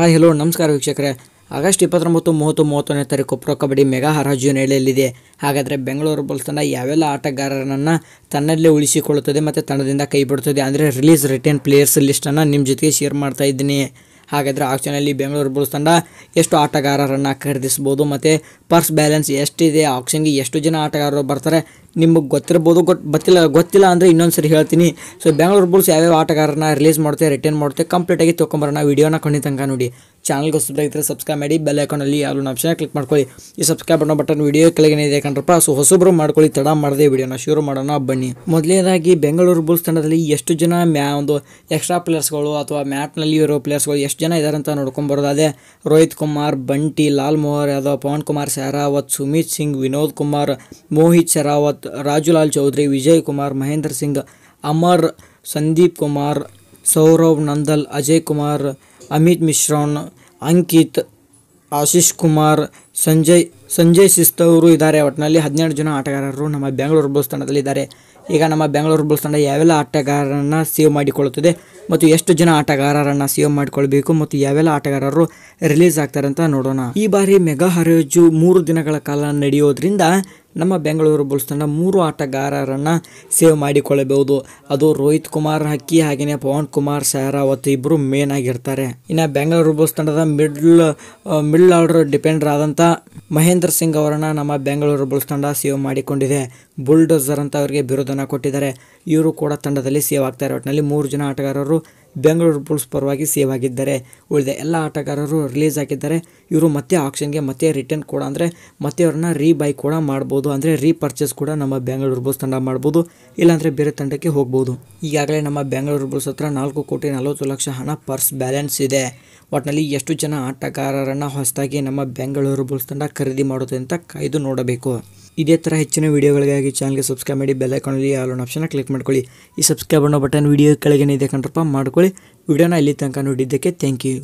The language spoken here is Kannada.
ಹಾಯ್ ಹಲೋ ನಮಸ್ಕಾರ ವೀಕ್ಷಕರೇ ಆಗಸ್ಟ್ ಇಪ್ಪತ್ತೊಂಬತ್ತು ಮೂವತ್ತು ಮೂವತ್ತನೇ ತಾರೀಕು ಪ್ರೊ ಕಬಡ್ಡಿ ಮೆಗಾ ಹರಾಜು ನಡೆಯಲಿದೆ ಹಾಗಾದರೆ ಬೆಂಗಳೂರು ಬಲ್ಸ್ ತಂಡ ಯಾವೆಲ್ಲ ಆಟಗಾರರನ್ನು ತನ್ನಲ್ಲೇ ಉಳಿಸಿಕೊಳ್ಳುತ್ತದೆ ಮತ್ತು ತಂಡದಿಂದ ಕೈ ಬಿಡುತ್ತದೆ ಅಂದರೆ ರಿಲೀಸ್ ರಿಟರ್ನ್ ಪ್ಲೇಯರ್ಸ್ ಲಿಸ್ಟನ್ನು ನಿಮ್ಮ ಜೊತೆಗೆ ಶೇರ್ ಮಾಡ್ತಾ ಇದ್ದೀನಿ ಹಾಗಾದರೆ ಆಕ್ಷನಲ್ಲಿ ಬೆಂಗಳೂರು ಬುಲ್ಸ್ ತಂಡ ಎಷ್ಟು ಆಟಗಾರರನ್ನು ಖರೀದಿಸ್ಬೋದು ಮತ್ತು ಪರ್ಸ್ ಬ್ಯಾಲೆನ್ಸ್ ಎಷ್ಟಿದೆ ಆಕ್ಷನ್ಗೆ ಎಷ್ಟು ಜನ ಆಟಗಾರರು ಬರ್ತಾರೆ ನಿಮಗೆ ಗೊತ್ತಿರ್ಬೋದು ಗೊತ್ತು ಗೊತ್ತಿಲ್ಲ ಗೊತ್ತಿಲ್ಲ ಅಂದರೆ ಇನ್ನೊಂದು ಸರಿ ಹೇಳ್ತೀನಿ ಸೊ ಬೆಂಗಳೂರು ಬುಲ್ಸ್ ಯಾವ್ಯಾವ ಆಟಗಾರರನ್ನ ರಿಲೀಸ್ ಮಾಡುತ್ತೆ ರಿಟರ್ನ್ ಮಾಡುತ್ತೆ ಕಂಪ್ಲೀಟಾಗಿ ತೊಗೊಂಬರೋಣ ವೀಡಿಯೋನ ಕಣ್ಣಿ ತನಕ ನೋಡಿ ಚಾನಲ್ಗೆ ಹೊಸಬ್ರಾಗಿದ್ದರೆ ಸಬ್ಸ್ಕ್ರೈಬ್ ಮಾಡಿ ಬೆಲ್ ಐಕಾನಲ್ಲಿ ಯಾರು ಆಪ್ಷನ್ ಕ್ಲಿಕ್ ಮಾಡ್ಕೊಳ್ಳಿ ಈ ಸಬ್ಸ್ಕ್ರೈಬ್ ಅನ್ನೋ ಬಟನ್ ವೀಡಿಯೋ ಕೆಳಗೆ ಇದೆ ಕಣ್ರಪ್ಪ ಸೊ ಹೊಸಬ್ರು ಮಾಡ್ಕೊಳ್ಳಿ ತಡ ಮಾಡದೆ ವೀಡಿಯೋನ ಶುರು ಮಾಡೋಣ ಬನ್ನಿ ಮೊದಲನೇದಾಗಿ ಬೆಂಗಳೂರು ಬುಲ್ಸ್ ತಂಡದಲ್ಲಿ ಎಷ್ಟು ಜನ ಮ್ಯಾ ಒಂದು ಎಕ್ಸ್ಟ್ರಾ ಪ್ಲೇಯರ್ಸ್ಗಳು ಅಥವಾ ಮ್ಯಾಟ್ನಲ್ಲಿ ಇರೋ ಪ್ಲೇಯರ್ಸ್ಗಳು ಎಷ್ಟು ಎಷ್ಟು ಜನ ಅಂತ ನೋಡ್ಕೊಂಬರೋದು ಅದೇ ರೋಹಿತ್ ಕುಮಾರ್ ಬಂಟಿ ಲಾಲ್ ಮೋಹರ್ ಯಾದವ್ ಪವನ್ ಕುಮಾರ್ ಶೆರಾವತ್ ಸುಮಿತ್ ಸಿಂಗ್ ವಿನೋದ್ ಕುಮಾರ್ ಮೋಹಿತ್ ಶೆರಾವತ್ ರಾಜುಲಾಲ್ ಚೌಧರಿ ವಿಜಯ್ ಕುಮಾರ್ ಮಹೇಂದ್ರ ಸಿಂಗ್ ಅಮರ್ ಸಂದೀಪ್ ಕುಮಾರ್ ಸೌರವ್ ನಂದಲ್ ಅಜಯ್ ಕುಮಾರ್ ಅಮಿತ್ ಮಿಶ್ರಾನ್ ಅಂಕಿತ್ ಆಶೀಶ್ ಕುಮಾರ್ ಸಂಜಯ್ ಸಂಜಯ್ ಶಿಸ್ತವರು ಇದ್ದಾರೆ ಒಟ್ಟಿನಲ್ಲಿ ಹದಿನೆಂಟು ಜನ ಆಟಗಾರರು ನಮ್ಮ ಬೆಂಗಳೂರು ಬಸ್ ತಂಡದಲ್ಲಿದ್ದಾರೆ ಈಗ ನಮ್ಮ ಬೆಂಗಳೂರು ಬುಲ್ಸ್ ತಂಡ ಯಾವೆಲ್ಲ ಆಟಗಾರರನ್ನು ಸೇವ್ ಮಾಡಿಕೊಳ್ಳುತ್ತದೆ ಮತ್ತು ಎಷ್ಟು ಜನ ಆಟಗಾರರನ್ನು ಸೇವ್ ಮಾಡಿಕೊಳ್ಬೇಕು ಮತ್ತು ಯಾವೆಲ್ಲ ಆಟಗಾರರು ರಿಲೀಸ್ ಆಗ್ತಾರೆ ಅಂತ ನೋಡೋಣ ಈ ಬಾರಿ ಮೆಗಾ ಹರೇಜು ಮೂರು ದಿನಗಳ ಕಾಲ ನಡೆಯೋದ್ರಿಂದ ನಮ್ಮ ಬೆಂಗಳೂರು ಬುಲ್ಸ್ ತಂಡ ಮೂರು ಆಟಗಾರರನ್ನು ಸೇವ್ ಮಾಡಿಕೊಳ್ಳಬಹುದು ಅದು ರೋಹಿತ್ ಕುಮಾರ್ ಹಕ್ಕಿ ಹಾಗೆಯೇ ಪವನ್ ಕುಮಾರ್ ಶಹರಾವತ್ ಇಬ್ಬರು ಮೇನ್ ಆಗಿರ್ತಾರೆ ಇನ್ನು ಬೆಂಗಳೂರು ಬುಲ್ಸ್ ತಂಡದ ಮಿಡ್ಲ್ ಮಿಡ್ಲ್ ಆರ್ಡರ್ ಡಿಪೆಂಡರ್ ಆದಂಥ ಮಹೇಂದ್ರ ಸಿಂಗ್ ಅವರನ್ನು ನಮ್ಮ ಬೆಂಗಳೂರು ಬುಲ್ಸ್ ತಂಡ ಸೇವ್ ಮಾಡಿಕೊಂಡಿದೆ ಬುಲ್ಡೋಸರ್ ಅಂತ ಅವರಿಗೆ ಬಿರುದನ್ನು ಕೊಟ್ಟಿದ್ದಾರೆ ಇವರು ಕೂಡ ತಂಡದಲ್ಲಿ ಸೇವ್ ಆಗ್ತಾರೆ ಒಟ್ಟಿನಲ್ಲಿ ಮೂರು ಜನ ಆಟಗಾರರು ಬೆಂಗಳೂರು ಬುಲ್ಸ್ ಪರವಾಗಿ ಸೇವ್ ಆಗಿದ್ದಾರೆ ಉಳಿದ ಎಲ್ಲ ಆಟಗಾರರು ರಿಲೀಸ್ ಆಗಿದ್ದಾರೆ ಇವರು ಮತ್ತೆ ಆಕ್ಷನ್ಗೆ ಮತ್ತೆ ರಿಟರ್ನ್ ಕೂಡ ಅಂದರೆ ಮತ್ತೆ ಅವ್ರನ್ನ ರೀಬೈ ಕೂಡ ಮಾಡ್ಬೋದು ಅಂದರೆ ರೀಪರ್ಚೇಸ್ ಕೂಡ ನಮ್ಮ ಬೆಂಗಳೂರು ಬುಲ್ಸ್ ತಂಡ ಮಾಡ್ಬೋದು ಇಲ್ಲಾಂದರೆ ಬೇರೆ ತಂಡಕ್ಕೆ ಹೋಗ್ಬೋದು ಈಗಾಗಲೇ ನಮ್ಮ ಬೆಂಗಳೂರು ಬುಲ್ಸ್ ಹತ್ರ ನಾಲ್ಕು ಕೋಟಿ ನಲವತ್ತು ಲಕ್ಷ ಹಣ ಪರ್ಸ್ ಬ್ಯಾಲೆನ್ಸ್ ಇದೆ ಒಟ್ಟಿನಲ್ಲಿ ಎಷ್ಟು ಜನ ಆಟಗಾರರನ್ನು ಹೊಸದಾಗಿ ನಮ್ಮ ಬೆಂಗಳೂರು ಬುಲ್ಸ್ ತಂಡ ಖರೀದಿ ಮಾಡುತ್ತೆ ಅಂತ ಕಾಯ್ದು ನೋಡಬೇಕು ಇದೇ ಥರ ಹೆಚ್ಚಿನ ವೀಡಿಯೋಗಳಿಗಾಗಿ ಚಾನಲ್ಗೆ ಸಬ್ಸ್ಕ್ರೈಬ್ ಮಾಡಿ ಬೆಲ್ಲೈಕಾನಲ್ಲಿ ಆಲ್ ಒನ್ ಆಪ್ಷನ್ನ ಕ್ಲಿಕ್ ಮಾಡ್ಕೊಳ್ಳಿ ಈ ಸಬ್ಸ್ಕ್ರೈಬ್ ಅನ್ನೋ ಬಟನ್ ವೀಡಿಯೋ ಇದೆ ಕಣ್ರಪ್ಪ ಮಾಡ್ಕೊಳ್ಳಿ ವಿಡಿಯೋನ ಇಲ್ಲಿ ತನಕ ನೋಡಿದ್ದಕ್ಕೆ ಥ್ಯಾಂಕ್ ಯು